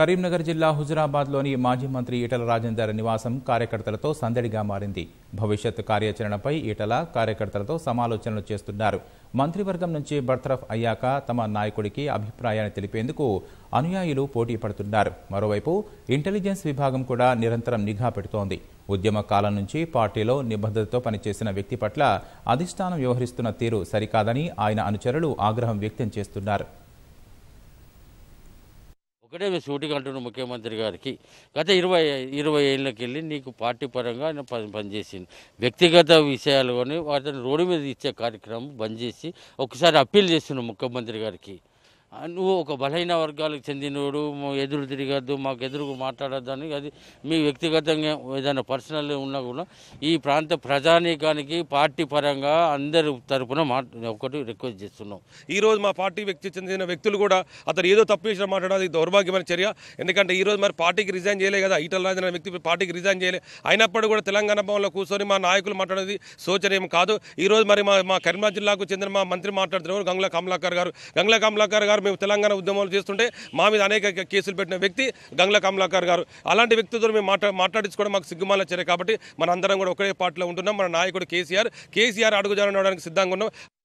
కరీంనగర్ జిల్లా హుజురాబాద్లోని మాజీ మంత్రి ఈటల రాజేందర్ నివాసం కార్యకర్తలతో సందడిగా మారింది భవిష్యత్ కార్యాచరణపై ఈటల కార్యకర్తలతో సమాలోచనలు చేస్తున్నారు మంత్రివర్గం నుంచి బర్తరఫ్ అయ్యాక తమ నాయకుడికి అభిప్రాయాన్ని తెలిపేందుకు అనుయాయులు పోటీ పడుతున్నారు మరోవైపు ఇంటెలిజెన్స్ విభాగం కూడా నిరంతరం నిఘా పెడుతోంది ఉద్యమ కాలం నుంచి పార్టీలో నిబద్ధతతో పనిచేసిన వ్యక్తి పట్ల అధిష్టానం వ్యవహరిస్తున్న తీరు సరికాదని ఆయన అనుచరులు ఆగ్రహం వ్యక్తం చేస్తున్నారు ఒకటే సూటిగా అంటున్నాను ముఖ్యమంత్రి గారికి గత ఇరవై ఇరవై ఏళ్ళకి వెళ్ళి నీకు పార్టీ పరంగా ఆయన పని పనిచేసింది వ్యక్తిగత విషయాలు కానీ వాటిని రోడ్డు మీద ఇచ్చే కార్యక్రమం బంద్ చేసి ఒకసారి అప్పీల్ చేస్తున్నాం ముఖ్యమంత్రి గారికి నువ్వు ఒక బలహీన వర్గాలకు చెందినోడు ఎదురు తిరగద్దు మాకు ఎదురుకు మాట్లాడద్దు అని అది మీ వ్యక్తిగతంగా ఏదైనా పర్సనల్ ఉన్నా కూడా ఈ ప్రాంత ప్రజానీకానికి పార్టీ పరంగా అందరి తరఫున ఒకటి రిక్వెస్ట్ చేస్తున్నాం ఈరోజు మా పార్టీ వ్యక్తి చెందిన వ్యక్తులు కూడా అతను ఏదో తప్పు చేసిన మాట్లాడాలి దౌర్భాగ్యమైన చర్య ఎందుకంటే ఈరోజు మరి పార్టీకి రిజైన్ చేయలే కదా ఈటల రాజు వ్యక్తి పార్టీకి రిజైన్ చేయలే అయినప్పుడు కూడా తెలంగాణ భవన్లో కూర్చొని మా నాయకులు మాట్లాడేది శోచనీయం కాదు ఈరోజు మరి మా మా కరీంనగర్ జిల్లాకు చెందిన మా మంత్రి మాట్లాడుతున్నారు గంగుల కమలాకర్ గారు గంగుల కమలాకర్ గారు గారు మేము తెలంగాణ ఉద్యమాలు చేస్తుంటే మా మీద అనేక కేసులు పెట్టిన వ్యక్తి గంగ్ల కమలాకర్ గారు అలాంటి వ్యక్తితో మేము మాట్లా మాట్లాడించుకోవడం మాకు సిగ్గుమాల చర్య కాబట్టి మన అందరం కూడా ఒకే పార్టీలో ఉంటున్నాం మన నాయకుడు కేసీఆర్ కేసీఆర్ అడుగుజారడానికి సిద్ధంగా ఉన్నాం